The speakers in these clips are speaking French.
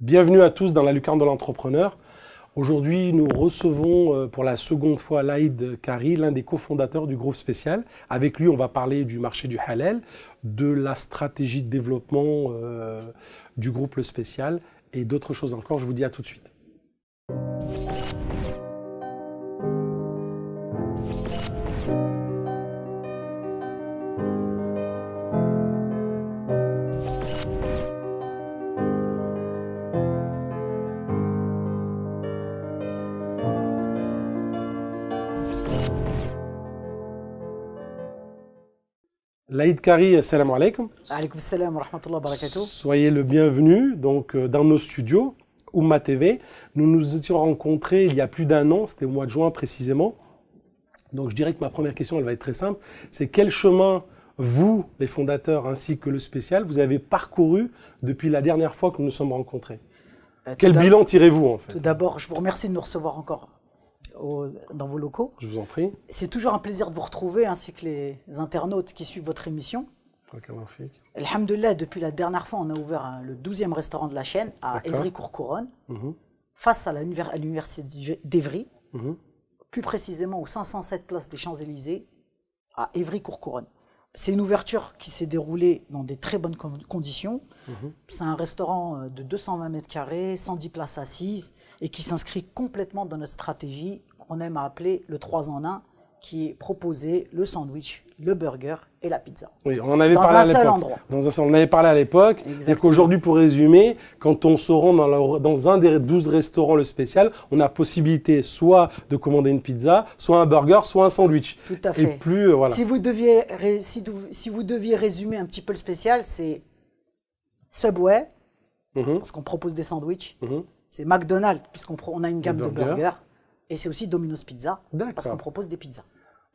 Bienvenue à tous dans la lucarne de l'entrepreneur. Aujourd'hui, nous recevons euh, pour la seconde fois Laïd Kari, l'un des cofondateurs du groupe spécial. Avec lui, on va parler du marché du halal, de la stratégie de développement euh, du groupe Le Spécial et d'autres choses encore. Je vous dis à tout de suite. Saïd Kari, salam alaikum. salam rahmatullah Soyez le bienvenu donc, euh, dans nos studios, Oumma TV. Nous nous étions rencontrés il y a plus d'un an, c'était au mois de juin précisément. Donc je dirais que ma première question, elle va être très simple. C'est quel chemin vous, les fondateurs, ainsi que le spécial, vous avez parcouru depuis la dernière fois que nous nous sommes rencontrés euh, Quel bilan tirez-vous en fait Tout d'abord, je vous remercie de nous recevoir encore dans vos locaux. Je vous en prie. C'est toujours un plaisir de vous retrouver, ainsi que les internautes qui suivent votre émission. Alhamdulillah, depuis la dernière fois, on a ouvert le 12e restaurant de la chaîne à Évry-Courcouronne, mhm. face à l'université d'Évry, mhm. plus précisément au 507 Place des Champs-Élysées, à Évry-Courcouronne. C'est une ouverture qui s'est déroulée dans des très bonnes conditions. Mhm. C'est un restaurant euh, de 220 mètres carrés, 110 places assises, et qui s'inscrit complètement dans notre stratégie on aime à appeler le 3 en 1, qui est proposé le sandwich, le burger et la pizza. Oui, on en avait parlé à l'époque. Dans un seul, on en avait parlé à l'époque. c'est qu'aujourd'hui, pour résumer, quand on se rend dans, un des 12 restaurants le spécial, on a possibilité soit de commander une pizza, soit un burger, soit un sandwich. Tout à fait. Euh, si, vous deviez, si, vous deviez résumer un petit peu le spécial, c'est Subway, mhm. parce qu'on propose des sandwichs. Mhm. C'est McDonald's, puisqu'on a une gamme de burgers. Et c'est aussi Domino's Pizza, parce qu'on propose des pizzas.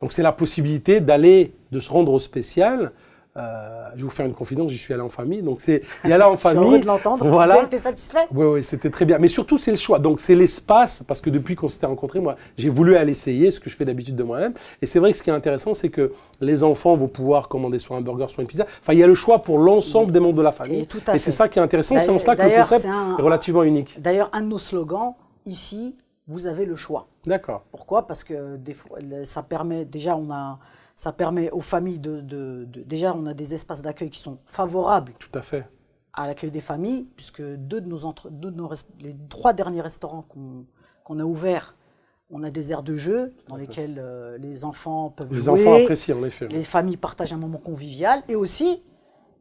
Donc c'est la possibilité d'aller, de se rendre au spécial. Euh, je vais vous faire une confidence, j'y suis allé en famille. Donc c'est, il y a là en famille. J'ai de l'entendre. Voilà. Vous avez été satisfait Oui, oui, c'était très bien. Mais surtout, c'est le choix. Donc c'est l'espace, parce que depuis qu'on s'était rencontrés, moi, j'ai voulu aller essayer ce que je fais d'habitude de moi-même. Et c'est vrai que ce qui est intéressant, c'est que les enfants vont pouvoir commander soit un burger, soit une pizza. Enfin, il y a le choix pour l'ensemble des membres de la famille. Et, tout à et c'est ça qui est intéressant. C'est en cela que le concept est relativement unique. D'ailleurs, un de nos slogans ici, vous avez le choix. D'accord. Pourquoi Parce que ça permet, déjà, on a, ça permet aux familles de, Déjà, on a des espaces d'accueil qui sont favorables. Tout à fait. À l'accueil des familles, puisque deux de nos, entre, deux de nos les trois derniers restaurants qu'on a ouverts, on a des aires de jeu dans lesquelles euh, les enfants peuvent les jouer. Les enfants apprécient, en effet. Les familles partagent un moment convivial. Et aussi,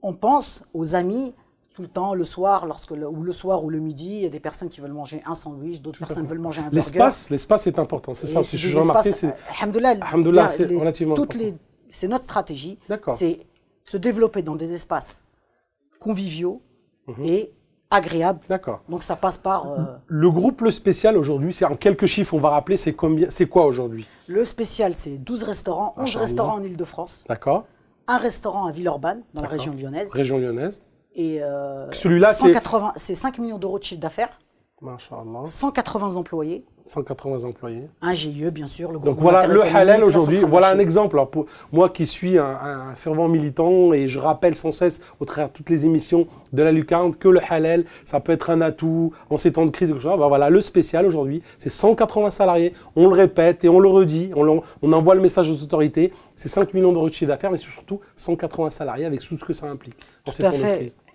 on pense aux amis, tout le temps, le soir, lorsque le, ou le soir ou le midi, il y a des personnes qui veulent manger un sandwich, d'autres personnes veulent manger un burger. L'espace, l'espace est important, c'est ça. c'est. Alhamdoulilah, c'est Toutes les, c'est notre stratégie. C'est se développer dans des espaces conviviaux mhm. et agréables. Donc ça passe par. Euh, le groupe le spécial aujourd'hui, c'est en quelques chiffres, on va rappeler, c'est combien, c'est quoi aujourd'hui Le spécial, c'est 12 restaurants, 11 restaurants en ile de france D'accord. Un restaurant à Villeurbanne, dans la région lyonnaise. Région lyonnaise et euh, celui-là, c'est 5 millions d'euros de chiffre d'affaires. 180 employés. 180 employés. Un GIE, bien sûr. Le Donc voilà le halal aujourd'hui. Voilà un exemple. moi qui suis un, fervent militant et je rappelle sans cesse au travers de toutes les émissions de la Lucarne que le halal, ça peut être un atout en ces temps de crise. Bah voilà, le spécial aujourd'hui, c'est 180 salariés. On le répète et on le redit. On, envoie le message aux autorités. C'est 5 millions d'euros de chiffre d'affaires, mais surtout 180 salariés avec tout ce que ça implique dans ces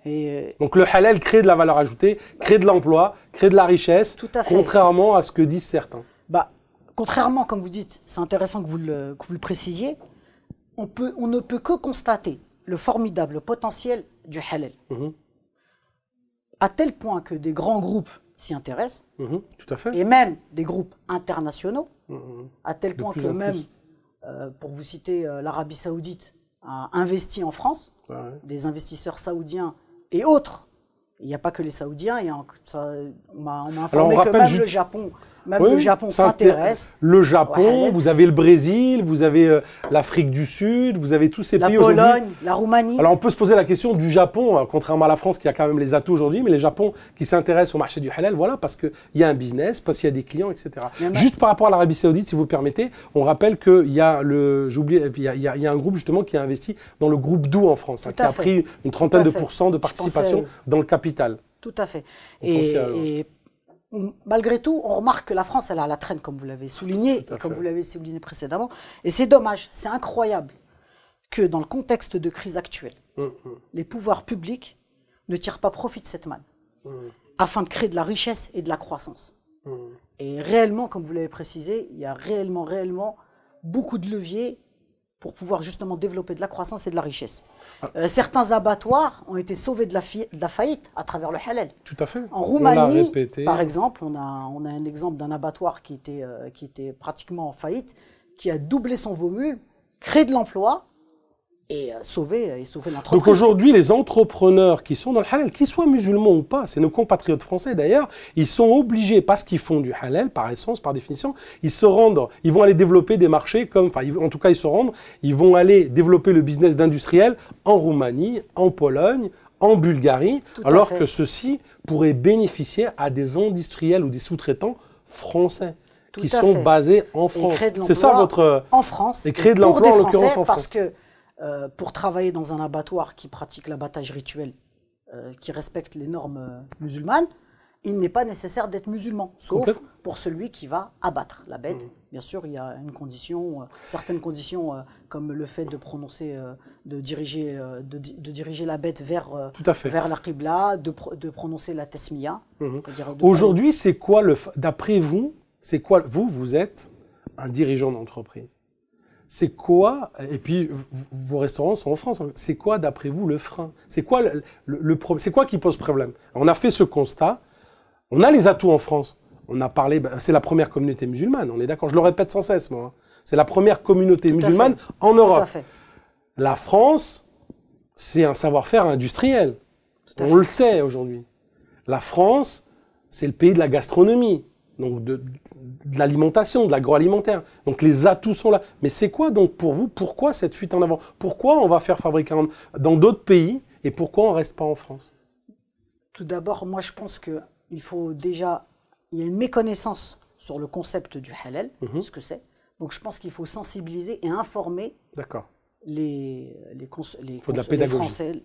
euh, Donc le halal crée de la valeur ajoutée, crée de l'emploi, crée de la richesse, Tout à fait. contrairement à ce que disent certains. Bah, contrairement, comme vous dites, c'est intéressant que vous le, précisiez, on, ne peut que constater le formidable potentiel du halal. Mhm. À tel point que des grands groupes s'y intéressent, mhm. Tout à fait. et même des groupes internationaux, mhm, à tel point que même, euh, pour vous citer euh, l'Arabie saoudite, a investi en France, des investisseurs saoudiens et autres. Il n'y a pas que les Saoudiens, il y a, on m'a informé que même le Japon même le Japon s'intéresse. Le Japon, vous avez le Brésil, vous avez euh, l'Afrique du Sud, vous avez tous ces pays aujourd'hui. La Pologne, la Roumanie. Alors on peut se poser la question du Japon, hein, contrairement à la France qui a quand même les atouts aujourd'hui, mais les Japon qui s'intéressent au marché du halal, voilà, parce qu'il y a un business, parce qu'il y a des clients, etc. Juste par rapport à l'Arabie Saoudite, si vous permettez, on rappelle qu'il y a le, j'oublie, il y, un groupe justement qui a investi dans le groupe Doux en France, hein, qui a pris une trentaine de pourcents de participation dans le capital. Tout à fait. et malgré tout, on remarque que la France, elle a la traîne, comme vous l'avez souligné, comme vous l'avez souligné précédemment. Et c'est dommage, c'est incroyable que dans le contexte de crise actuelle, mm, mm. les pouvoirs publics ne tirent pas profit de cette manne, mm. afin de créer de la richesse et de la croissance. Et réellement, comme vous l'avez précisé, il y a réellement, réellement beaucoup de leviers pour pouvoir justement développer de la croissance et de la richesse. Euh, certains abattoirs ont été sauvés de la, de la, faillite à travers le halal. Tout à fait. En Roumanie, par exemple, on a, on a un exemple d'un abattoir qui était, euh, qui était pratiquement en faillite, qui a doublé son volume, créé de l'emploi et euh, sauver, euh, et sauver l'entreprise. Donc aujourd'hui, les entrepreneurs qui sont dans le halal, qu'ils soient musulmans ou pas, c'est nos compatriotes français d'ailleurs, ils sont obligés, parce qu'ils font du halal, par essence, par définition, ils se rendent, ils vont aller développer des marchés comme, enfin, en tout cas, ils se rendent, ils vont aller développer le business d'industriel en Roumanie, en Pologne, en Bulgarie, alors que ceux-ci pourraient bénéficier à des industriels ou des sous-traitants français qui sont basés en France. C'est ça votre en France et créer de l'emploi en l'occurrence en France. Parce que euh, pour travailler dans un abattoir qui pratique l'abattage rituel, euh, qui respecte les normes euh, musulmanes, il n'est pas nécessaire d'être musulman, sauf pour celui qui va abattre la bête. Mmh. Bien sûr, il y a une condition, certaines conditions, comme le fait de prononcer, de, diriger, de, diriger la bête vers, Tout vers de, prononcer la Tesmiya. Mmh. Aujourd'hui, c'est quoi, d'après vous, c'est quoi, vous, vous êtes un dirigeant d'entreprise c'est quoi, et puis vos restaurants sont en France, hein. c'est quoi d'après vous le frein C'est quoi, quoi qui pose problème On a fait ce constat, on a les atouts en France. On a parlé, bah, c'est la première communauté musulmane, on est d'accord, je le répète sans cesse moi. Hein. C'est la première communauté musulmane en Europe. La France, c'est un savoir-faire industriel. on le sait aujourd'hui. La France, c'est le pays de la gastronomie donc de, l'alimentation, de l'agroalimentaire. Donc les atouts sont là. Mais c'est quoi donc pour vous Pourquoi cette fuite en avant Pourquoi on va faire fabriquer dans d'autres pays et pourquoi on ne reste pas en France Tout d'abord, moi je pense qu'il faut déjà... Il y a une méconnaissance sur le concept du halal, mhm. ce que c'est. Donc je pense qu'il faut sensibiliser et informer les, les, Français,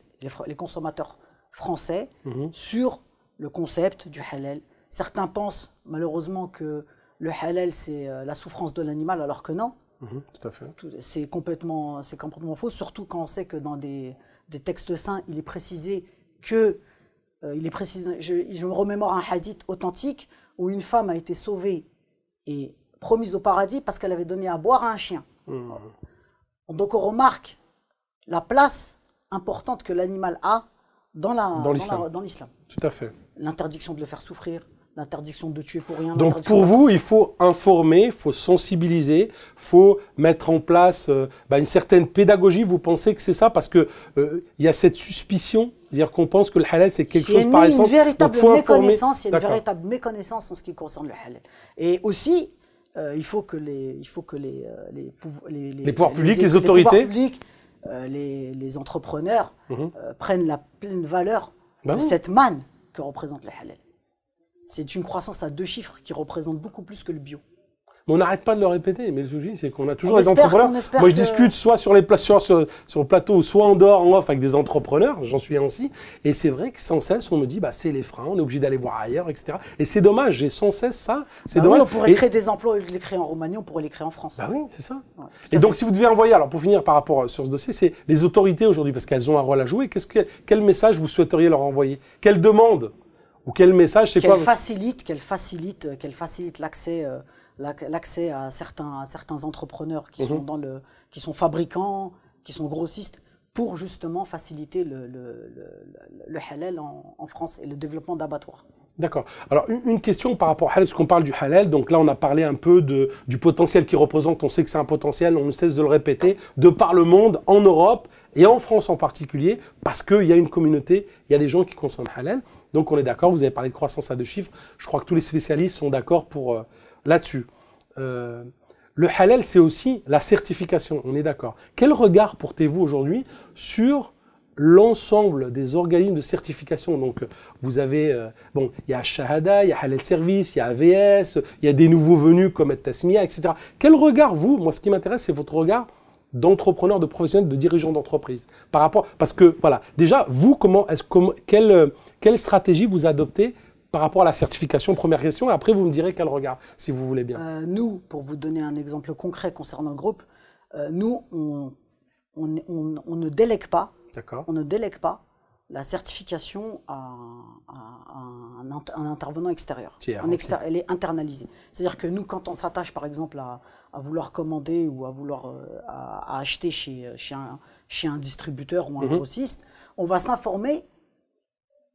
les, consommateurs français mhm. sur le concept du halal, Certains pensent malheureusement que le halal, c'est euh, la souffrance de l'animal, alors que non. Mhm, tout à fait. C'est complètement, c'est complètement faux, surtout quand on sait que dans des, des textes saints, il est précisé que, euh, il est précisé, je, me remémore un hadith authentique où une femme a été sauvée et promise au paradis parce qu'elle avait donné à boire à un chien. Mhm. Donc on remarque la place importante que l'animal a dans Dans l'islam. Tout à fait. L'interdiction de le faire souffrir, l'interdiction de tuer pour rien. Donc pour vous, il faut informer, il faut sensibiliser, il faut mettre en place euh, bah, une certaine pédagogie. Vous pensez que c'est ça Parce qu'il euh, il y a cette suspicion, c'est-à-dire qu'on pense que le halal c'est quelque chose par exemple. Il y a une véritable méconnaissance, une véritable méconnaissance en ce qui concerne le halal. Et aussi, euh, il faut que les, il faut que les, les, les, pouvoirs publics, les, autorités, les, les entrepreneurs mhm. prennent la pleine valeur bah de cette manne que représente le halal. C'est une croissance à deux chiffres qui représente beaucoup plus que le bio. on n'arrête pas de le répéter, mais le souci, c'est qu'on a toujours des entrepreneurs. Moi, je discute soit sur, les plateaux, le plateau, soit en dehors, en off, avec des entrepreneurs, j'en suis un aussi, et c'est vrai que sans cesse, on me dit, bah, c'est les freins, on est obligé d'aller voir ailleurs, etc. Et c'est dommage, j'ai sans cesse ça, c'est bah dommage. on pourrait créer des emplois, les créer en Roumanie, on pourrait les créer en France. Bah oui, c'est ça. et donc, si vous devez envoyer, alors pour finir par rapport euh, sur ce dossier, c'est les autorités aujourd'hui, parce qu'elles ont un rôle à jouer, quest quel message vous souhaiteriez leur envoyer Quelle demande ou quel message c'est facilite, qu'elle facilite, euh, qu'elle facilite l'accès euh, l'accès à certains, à certains entrepreneurs qui, sont mhm. dans le, qui sont fabricants, qui sont grossistes, pour justement faciliter le, le, le, halal en, France et le développement d'abattoirs. D'accord. Alors, une, question par rapport au halal, parce qu'on parle du halal, donc là, on a parlé un peu de, du potentiel qu'il représente, on sait que c'est un potentiel, on ne cesse de le répéter, de par le monde, en Europe et en France en particulier, parce qu'il y a une communauté, il y a des gens qui consomment halal. Donc on est d'accord, vous avez parlé de croissance à deux chiffres, je crois que tous les spécialistes sont d'accord pour euh, là-dessus. Euh, le halal, c'est aussi la certification, on est d'accord. Quel regard portez-vous aujourd'hui sur l'ensemble des organismes de certification. Donc, vous avez, euh, bon, il y a Shahada, il y a Halal Service, il y a AVS, il y a des nouveaux venus comme Tasmia, etc. Quel regard, vous, moi, ce qui m'intéresse, c'est votre regard d'entrepreneurs, de professionnels, de dirigeants d'entreprise Par rapport, parce que voilà, déjà vous, comment est-ce comme quelle quelle stratégie vous adoptez par rapport à la certification, première question, et après vous me direz quel regard, si vous voulez bien. Euh, nous, pour vous donner un exemple concret concernant le groupe, euh, nous, on, on, ne délègue pas, on ne délègue pas la certification à, un, intervenant extérieur. Elle est internalisée. C'est-à-dire que nous, quand on s'attache par exemple à, à vouloir commander ou à vouloir euh, à, acheter chez, euh, chez, un, chez un distributeur ou un mhm. grossiste, on va s'informer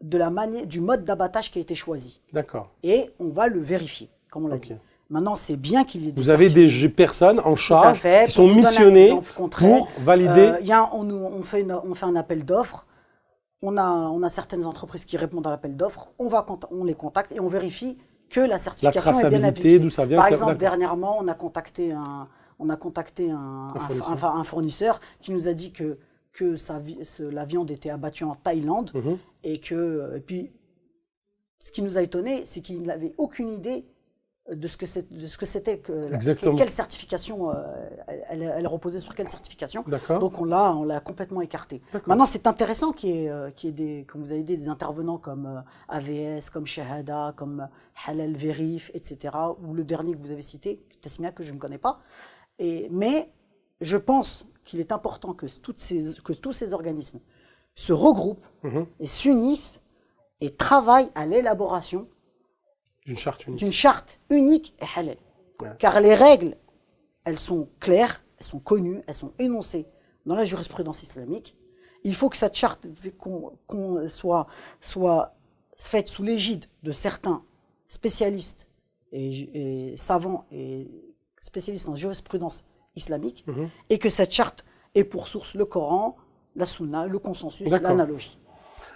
de la manière, du mode d'abattage qui a été choisi. D'accord. Et on va le vérifier, comme on l'a dit. Maintenant, c'est bien qu'il y ait des Vous avez des personnes en charge qui sont missionnées pour valider. Euh, y a on, fait on fait un appel d'offres. On a, on a certaines entreprises qui répondent à l'appel d'offres. On, va, on les contacte et on vérifie que la certification est bien appliquée. Par exemple, dernièrement, on a contacté un, on a contacté un, fournisseur. qui nous a dit que, que sa, la viande était abattue en Thaïlande. Mhm. Et, que, euh, et puis, ce qui nous a étonné, c'est qu'il n'avait aucune idée de ce que c'était que, quelle certification euh, elle, reposait sur quelle certification donc on l'a on l'a complètement écarté maintenant c'est intéressant euh, qu'il y ait, des comme vous avez des intervenants comme euh, AVS comme Shahada comme Halal Verif etc ou le dernier que vous avez cité Tasmia que je ne connais pas et mais je pense qu'il est important que toutes ces que tous ces organismes se regroupent mm-hmm. et s'unissent et travaillent à l'élaboration d'une charte, charte unique et halal. Car les règles, elles sont claires, elles sont connues, elles sont énoncées dans la jurisprudence islamique. Il faut que cette charte soit, faite sous l'égide de certains spécialistes et, savants et spécialistes en jurisprudence islamique, mhm. et que cette charte ait pour source le Coran, la Sunna, le consensus, l'analogie.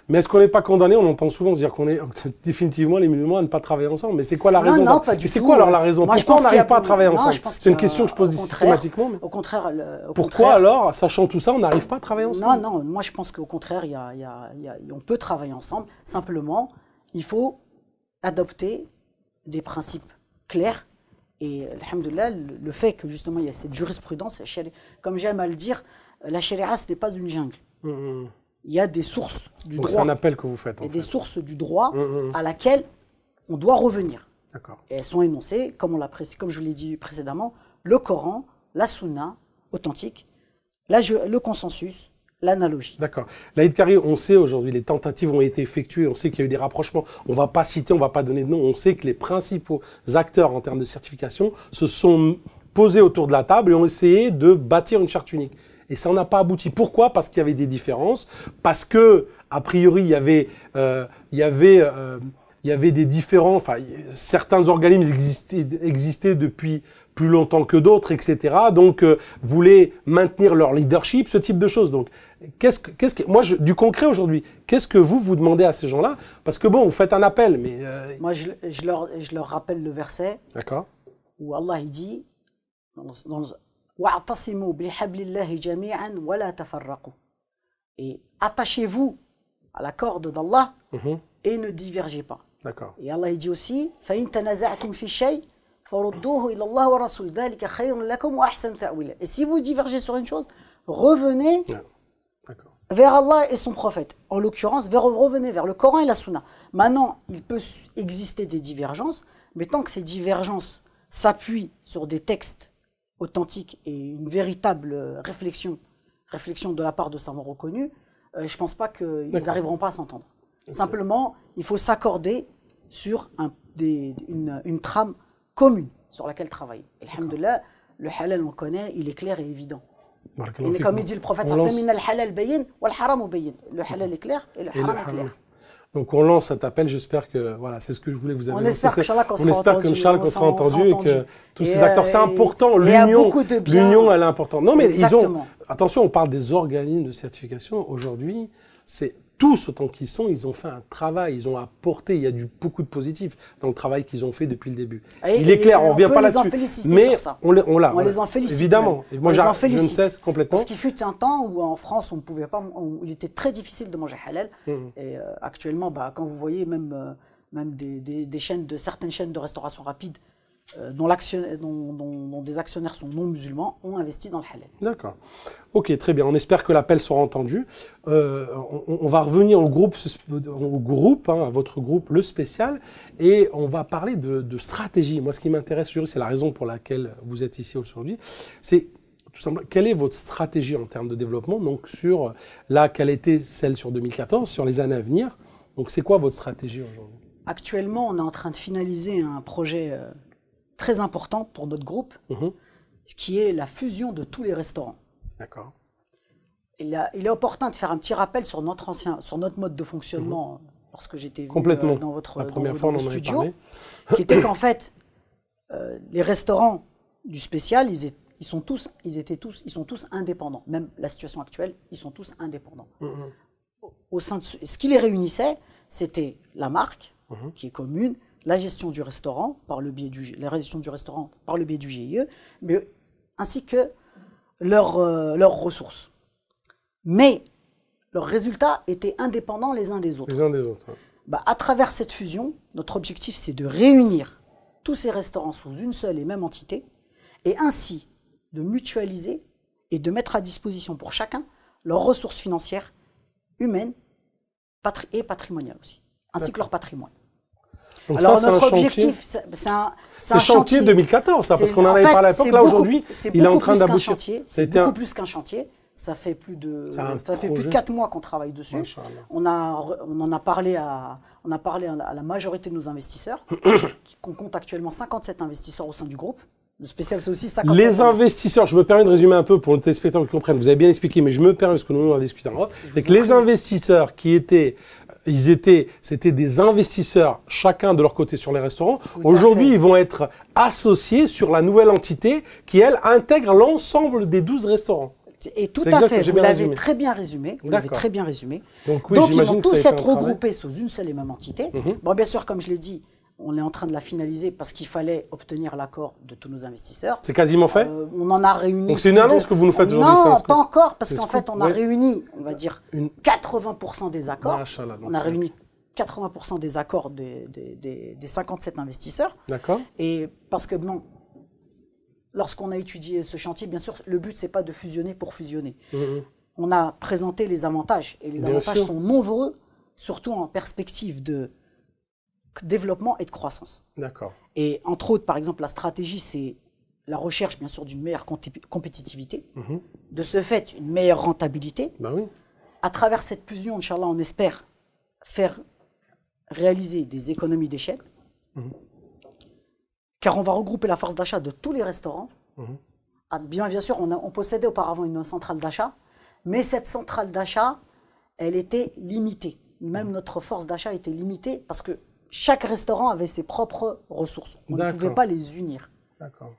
Mais est-ce qu'on n'est pas condamné On entend souvent se dire qu'on est définitivement les musulmans à ne pas travailler ensemble. Mais c'est quoi la raison Non, pas du tout. C'est quoi alors la raison Moi, Pourquoi on n'arrive pas à travailler ensemble C'est une question que je pose systématiquement. Au contraire. Pourquoi alors, sachant tout ça, on n'arrive pas à travailler ensemble Non, non. Moi, je pense qu'au contraire, y a, y a, y on peut travailler ensemble. Simplement, il faut adopter des principes clairs. Et le fait que justement il y a cette jurisprudence, comme j'aime à le dire, la sharia ce n'est pas une jungle. Hum, hum il y a des sources du droit. un appel que vous faites. des sources du droit hum, hum, hum. à laquelle on doit revenir. D'accord. Et elles sont énoncées, comme, on l'a comme je l'ai dit précédemment, le Coran, la Sunna authentique, le consensus, l'analogie. D'accord. Laïd Kari, on sait aujourd'hui, les tentatives ont été effectuées, on sait qu'il y a eu des rapprochements. On ne va pas citer, on ne va pas donner de nom. On sait que les principaux acteurs en termes de certification se sont posés autour de la table et ont essayé de bâtir une charte unique. Et ça n'a pas abouti. Pourquoi Parce qu'il y avait des différences, parce que, a priori, il y avait, euh, il y avait, euh, il y avait des différents enfin, certains organismes existaient, existaient depuis plus longtemps que d'autres, etc. Donc, euh, voulaient maintenir leur leadership, ce type de choses. Donc, qu'est-ce que, qu'est-ce que, moi, je, du concret aujourd'hui, qu'est-ce que vous vous demandez à ces gens-là Parce que bon, vous faites un appel, mais euh, moi, je, leur, je leur rappelle le verset. D'accord. Où Allah il dit dans, dans, et attachez-vous à la corde d'Allah mhm. et ne divergez pas. D'accord. Et Allah dit aussi Et si vous divergez sur une chose, revenez ah, vers Allah et son prophète. En l'occurrence, revenez vers le Coran et la Sunna. Maintenant, il peut exister des divergences, mais tant que ces divergences s'appuient sur des textes authentique et une véritable réflexion, réflexion de la part de sa reconnus, euh, je ne pense pas qu'ils n'arriveront pas à s'entendre. Simplement, il faut s'accorder sur une, trame commune sur laquelle travailler. Alhamdulillah, le halal, on connaît, il est clair et évident. comme dit le prophète, le halal est clair et est clair. Donc on lance cet appel, j'espère que voilà, c'est ce que je voulais vous avez On espère que Charles qu'on sera, sera entendu et que tous ces acteurs, c'est euh, important, l'union, l'union elle est importante. Non mais ils ont attention, on parle des organismes de certification aujourd'hui, c'est tous autant qu'ils sont, ils ont fait un travail, ils ont apporté, il y a du, beaucoup de positif dans le travail qu'ils ont fait depuis le début. il est clair, on ne revient pas là-dessus. Mais on, les, on, les en félicite. Évidemment. Moi, on les en félicite. Je ne complètement. Parce qu'il fut un temps où en France, on pouvait pas, il était très difficile de manger halal. Mmh. Et euh, actuellement, bah, quand vous voyez même, euh, même des, chaînes de, certaines chaînes de restauration rapide euh, dont, des actionnaires sont non musulmans ont investi dans le halal. D'accord. Ok, très bien. On espère que l'appel sera entendu. Euh, on, va revenir au groupe, au groupe hein, à votre groupe, le spécial, et on va parler de, stratégie. Moi, ce qui m'intéresse c'est la raison pour laquelle vous êtes ici aujourd'hui, c'est tout simplement, quelle est votre stratégie en termes de développement Donc, sur la qualité, était celle sur 2014, sur les années à venir Donc, c'est quoi votre stratégie aujourd'hui Actuellement, on est en train de finaliser un projet. Euh, très important pour notre groupe, ce mhm. qui est la fusion de tous les restaurants. D'accord. Il, est opportun de faire un petit rappel sur notre, ancien, sur notre mode de fonctionnement mhm. lorsque j'étais Complètement. Euh, dans votre première fois, studio, qui était qu'en fait, euh, les restaurants du spécial, ils, sont tous, ils étaient tous, ils sont tous indépendants. Même la situation actuelle, ils sont tous indépendants. Mhm. Au, sein de ce, ce qui les réunissait, c'était la marque, qui est commune, la gestion du restaurant par le biais du, la gestion du restaurant par le biais du GIE, mais, ainsi que euh, leurs ressources. Mais leurs résultats étaient indépendants les uns des autres. Les uns des autres. Bah, à travers cette fusion, notre objectif, c'est de réunir tous ces restaurants sous une seule et même entité, et ainsi de mutualiser et de mettre à disposition pour chacun leurs ressources financières, humaines et patrimoniales aussi, ainsi que leur patrimoine. Alors notre objectif, c'est un, chantier 2014, hein, parce qu'on en, avait parlé à l'époque. Là aujourd'hui, il est en train d'aboutir. C'est beaucoup plus qu'un chantier. Ça fait plus de, ça fait plus de quatre mois qu'on travaille dessus. On a, on en a parlé à, on a parlé à la majorité de nos investisseurs, qu'on compte actuellement 57 investisseurs au sein du groupe. Le spécial, c'est aussi 57 Les investisseurs, je me permets de résumer un peu pour les téléspectateurs qui comprennent. Vous avez bien expliqué, mais je me permets, parce que nous, on a discuté en gros. C'est que les investisseurs qui étaient ils étaient, c'était des investisseurs chacun de leur côté sur les restaurants. Aujourd'hui, ils vont être associés sur la nouvelle entité qui, elle, intègre l'ensemble des 12 restaurants. Et tout à fait, vous l'avez très bien résumé. Vous l'avez très bien résumé. Donc, ils vont tous être regroupés sous une seule et même entité. Mhm. Bon, bien sûr, comme je l'ai dit, on est en train de la finaliser parce qu'il fallait obtenir l'accord de tous nos investisseurs. C'est quasiment fait euh, On en a réuni. Donc c'est une annonce que vous nous faites aujourd'hui Non, pas encore, parce qu'en fait, on a réuni, on va dire, 80% des accords. on a réuni 80% des accords des, 57 investisseurs. D'accord. Et parce que, bon, lorsqu'on a étudié ce chantier, bien sûr, le but, c'est pas de fusionner pour fusionner. Mmh, mmh. On a présenté les avantages, et les avantages sont nombreux, surtout en perspective de développement et de croissance. D'accord. Et entre autres, par exemple, la stratégie, c'est la recherche, bien sûr, d'une meilleure compétitivité, mhm. de ce fait, une meilleure rentabilité. Ben oui. À travers cette fusion, Inch'Allah, on espère faire réaliser des économies d'échelle, mhm. car on va regrouper la force d'achat de tous les restaurants. Mhm. Ah, bien, bien sûr, on, on possédait auparavant une centrale d'achat, mais cette centrale d'achat, elle était limitée. Même notre force d'achat était limitée parce que chaque restaurant avait ses propres ressources. On ne pouvait pas les unir.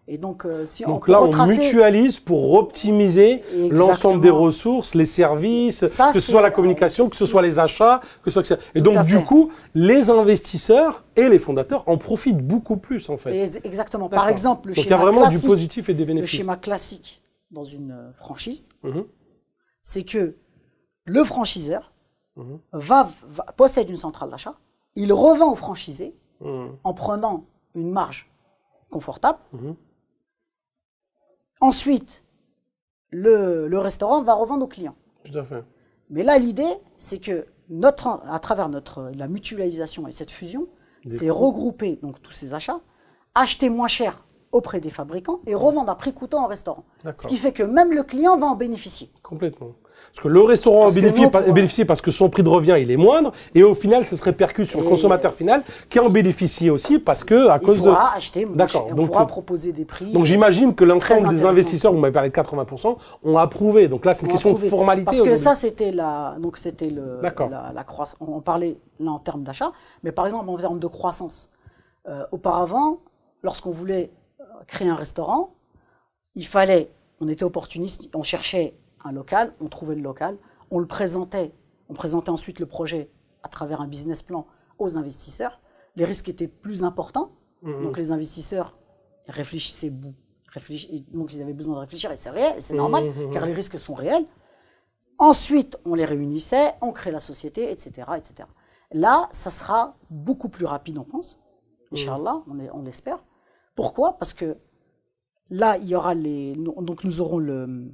Et donc, euh, si donc on là, on mutualise pour optimiser l'ensemble des ressources, les services, que ce soit la communication, que ce soit les achats, que ce soit et donc du coup, les investisseurs et les fondateurs en profitent beaucoup plus en fait. exactement. Par exemple, le schéma il y a vraiment du positif et des bénéfices. Le schéma classique dans une euh, franchise, mhm. c'est que le franchiseur mhm. va, possède une centrale d'achat il revend aux franchisés hmm. en prenant une marge confortable. Hmm. Ensuite, le, restaurant va revendre aux clients. Tout à fait. Mais là, l'idée, c'est que notre, à travers notre, la mutualisation et cette fusion, c'est regrouper donc, tous ces achats, acheter moins cher auprès des fabricants et revendre à prix coûtant en restaurant. Ce qui fait que même le client va en bénéficier. Complètement. Parce que le restaurant bénéficie, parce que son prix de revient il est moindre et au final ça se répercute sur le consommateur final qui en bénéficie aussi parce que à il cause pourra de acheter d'accord On pourra euh, proposer des prix donc j'imagine que euh, l'ensemble des investisseurs vous m'avez parlé de 80% ont approuvé donc là c'est une question de formalité parce que ça c'était la donc c'était le la, croissance on parlait là en termes d'achat mais par exemple en termes de croissance euh, auparavant lorsqu'on voulait créer un restaurant, il fallait, on était opportuniste, on cherchait un local, on trouvait le local, on le présentait, on présentait ensuite le projet à travers un business plan aux investisseurs. Les risques étaient plus importants, mmh, mmh. donc les investisseurs réfléchissaient, beaucoup, donc ils avaient besoin de réfléchir et c'est réel, c'est mmh, normal, car les risques sont réels. Ensuite, on les réunissait, on créait la société, etc., etc. Là, ça sera beaucoup plus rapide, on pense. Inch'Allah, on, on l'espère. Pourquoi Parce que là, il y aura les, donc nous aurons le,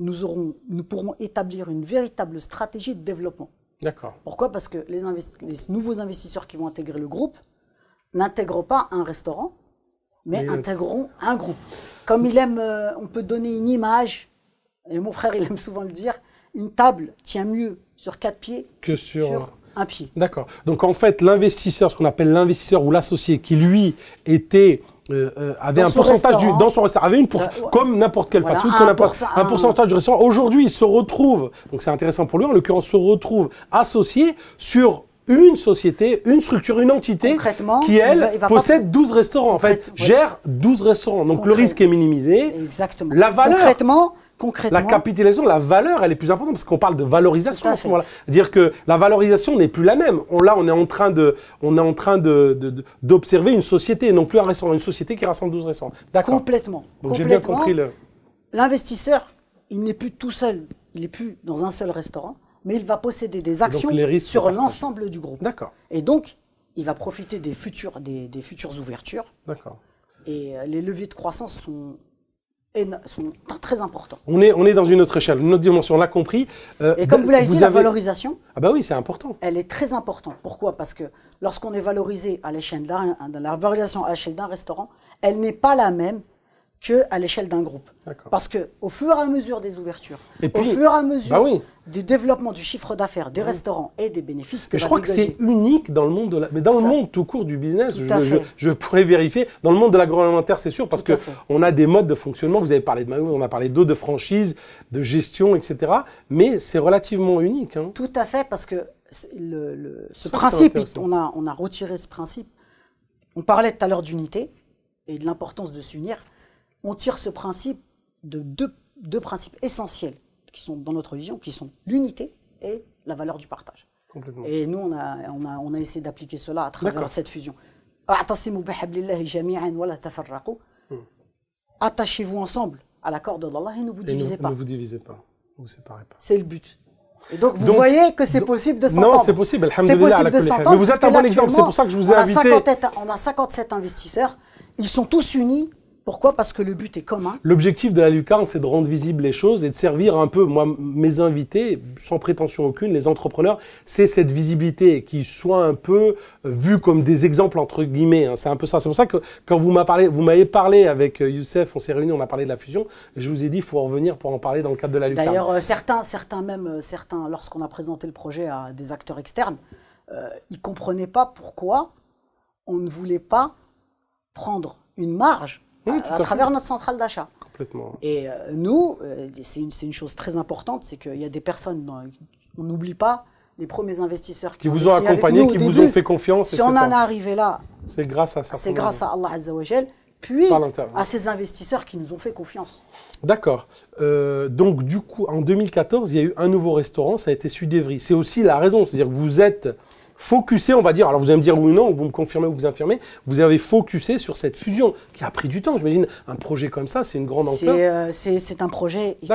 nous aurons, nous pourrons établir une véritable stratégie de développement. D'accord. Pourquoi Parce que les, nouveaux investisseurs qui vont intégrer le groupe n'intègrent pas un restaurant, mais, euh, intégreront un groupe. Comme il aime, euh, on peut donner une image, et mon frère il aime souvent le dire, une table tient mieux sur quatre pieds que sur, sur un pied. D'accord. Donc en fait, l'investisseur, ce qu'on appelle l'investisseur ou l'associé, qui lui était euh, euh, avait un pourcentage du, dans son restaurant, avait une euh, comme n'importe quelle façon un, pourcentage du restaurant. Aujourd'hui, il se retrouve, donc c'est intéressant pour lui, en l'occurrence, se retrouve associé sur une société, une structure, une entité qui, elle, possède 12 restaurants, en fait, gère 12 restaurants. Donc le risque est minimisé. Exactement. La valeur. Concrètement, concrètement. La capitalisation, la valeur, elle est plus importante parce qu'on parle de valorisation à, ce moment-là. Dire que la valorisation n'est plus la même. là, on est en train de, on est en train de, d'observer une société et non plus un restaurant, une société qui rassemble 12 restaurants. D'accord. Complètement. Donc j'ai bien compris le. L'investisseur, il n'est plus tout seul. Il n'est plus dans un seul restaurant, mais il va posséder des actions sur l'ensemble du groupe. D'accord. Et donc, il va profiter des futures, des futures ouvertures. D'accord. Et euh, les leviers de croissance sont sont très importants. On est, on est dans une autre échelle, une autre dimension, on l'a compris. Euh, et comme bah, vous l'avez dit, la valorisation. Ah bah oui, c'est important. Elle est très importante. Pourquoi Parce que lorsqu'on est valorisé à l'échelle d'un, la valorisation à l'échelle d'un restaurant, elle n'est pas la même que à l'échelle d'un groupe. Parce que au fur et à mesure des ouvertures, au fur et à mesure bah du développement du chiffre d'affaires des restaurants et des bénéfices que je crois que c'est unique dans le monde de mais dans le monde tout court du business, je, pourrais vérifier. Dans le monde de l'agroalimentaire, c'est sûr parce qu'on que on a des modes de fonctionnement. Vous avez parlé de on a parlé d'eau, de franchise, de gestion, etc. Mais c'est relativement unique. Hein. Tout à fait parce que ce principe, on a on a retiré ce principe. On parlait tout à l'heure d'unité et de l'importance de s'unir on tire ce principe de deux, principes essentiels qui sont dans notre religion, qui sont l'unité et la valeur du partage. Et nous, on a, essayé d'appliquer cela à travers cette fusion. Ah, hmm. Attachez-vous ensemble à l'accord de Allah et ne vous divisez pas. Ne vous divisez pas, ne vous séparez pas. C'est le but. Et donc, vous voyez que c'est possible de s'entendre. Non, c'est possible, C'est possible de s'entendre. Mais vous êtes un bon exemple, c'est pour ça que je vous ai on invité. on a 57 investisseurs, ils sont tous unis pourquoi Parce que le but est commun. L'objectif de la lucarne, c'est de rendre visibles les choses et de servir un peu, moi, mes invités, sans prétention aucune, les entrepreneurs, c'est cette visibilité qui soit un peu euh, vue comme des exemples, entre guillemets. Hein. c'est un peu ça. C'est pour ça que quand vous m'avez parlé, avec euh, Youssef, on s'est réunis, on a parlé de la fusion, je vous ai dit, il faut revenir pour en parler dans le cadre de la lucarne. D'ailleurs, euh, certains, certains même, certains, lorsqu'on a présenté le projet à des acteurs externes, ils ne comprenaient pas pourquoi on ne voulait pas prendre une marge à, travers notre centrale d'achat. Complètement. Et euh, nous, euh, c'est une, une, chose très importante, c'est qu'il y a des personnes, on n'oublie pas, les premiers investisseurs qui, vous ont accompagné, qui vous ont fait confiance. Si on en est arrivé là, c'est grâce à ça. C'est grâce à Allah Azzawajal, puis à ces investisseurs qui nous ont fait confiance. D'accord. Euh, donc du coup, en 2014, il y a eu un nouveau restaurant, ça a été Sud-Evry. C'est aussi la raison, c'est-à-dire que vous êtes focusé, on va dire, alors vous allez me dire oui ou non, vous me confirmez ou vous infirmez, vous avez focusé sur cette fusion qui a pris du temps. J'imagine un projet comme ça, c'est une grande ampleur. Euh, c'est un projet, et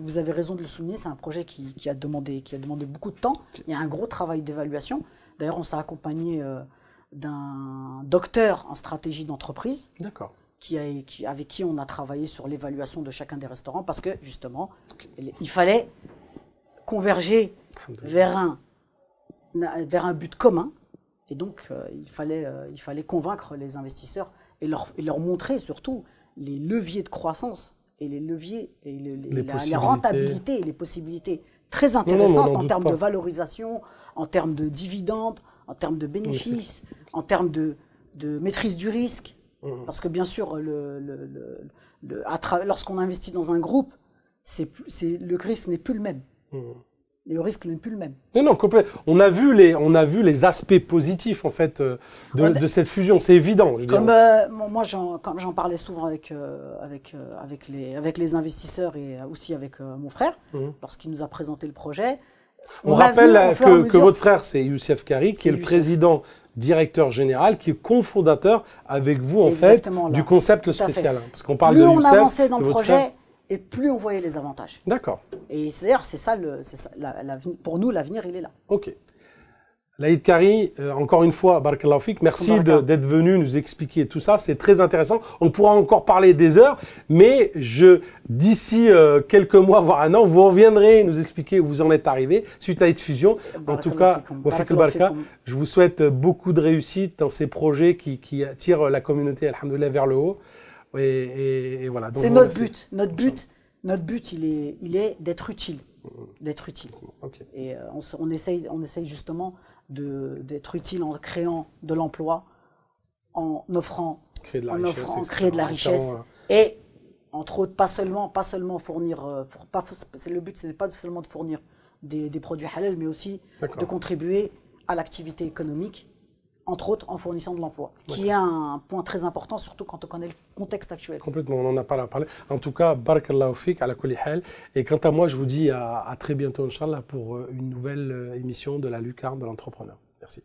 vous avez raison de le souligner, c'est un projet qui, a demandé, qui a demandé beaucoup de temps. Il y a un gros travail d'évaluation. D'ailleurs, on s'est accompagné euh, d'un docteur en stratégie d'entreprise. D'accord. Qui, a, avec qui on a travaillé sur l'évaluation de chacun des restaurants parce que justement, il fallait converger vers un vers un but commun. Et donc, euh, il, fallait, euh, il fallait convaincre les investisseurs et leur, montrer surtout les leviers de croissance et les leviers et les, la, rentabilité et les possibilités très intéressantes en termes de valorisation, en termes de dividendes, en termes de bénéfices, en termes de, maîtrise du risque. Mmh. Parce que bien sûr, le, lorsqu'on investit dans un groupe, le risque n'est plus le même. Mmh le risque n'est plus le même. Non, non, complètement. On a vu les, on a vu les aspects positifs en fait euh, de, cette fusion. C'est évident. Je comme euh, moi, comme j'en parlais souvent avec euh, avec avec les avec les investisseurs et aussi avec mon frère mhm. lorsqu'il nous a présenté le projet. On, rappelle que, votre frère, c'est Youssef Kari, qui est, le président directeur général, qui est cofondateur avec vous, en fait, du concept spécial. Hein, parce qu'on parle de Youssef, on avançait dans le projet, et plus on voyait les avantages. D'accord. Et d'ailleurs, c'est ça, pour nous, l'avenir, il est là. OK. Laïd Kari, euh, encore une fois, merci d'être venu nous expliquer tout ça. C'est très intéressant. On pourra encore parler des heures, mais je d'ici euh, quelques mois, voire un an, vous reviendrez nous expliquer où vous en êtes arrivé suite à cette fusion. En tout cas, Barka, je vous souhaite beaucoup de réussite dans ces projets qui, qui attirent la communauté, alhamdoulilah, vers le haut. C'est notre but. Notre but, notre but, il est, il est d'être utile, d'être utile. Et euh, on, essaye, on essaye justement d'être utile en créant de l'emploi, en offrant, créer de la en richesse, créer de la richesse euh, et entre autres, pas seulement, pas seulement fournir, euh, le but, ce n'est pas seulement de fournir des produits halal, mais aussi de contribuer à l'activité économique entre autres en fournissant de l'emploi, qui est un point très important, surtout quand on connaît le contexte actuel. Complètement, on n'en a pas à parler. En tout cas, barakallahu fik, la hal. Et quant à moi, je vous dis à, très bientôt, Inch'Allah, pour euh, une nouvelle euh, émission de la lucarne de l'entrepreneur. Merci.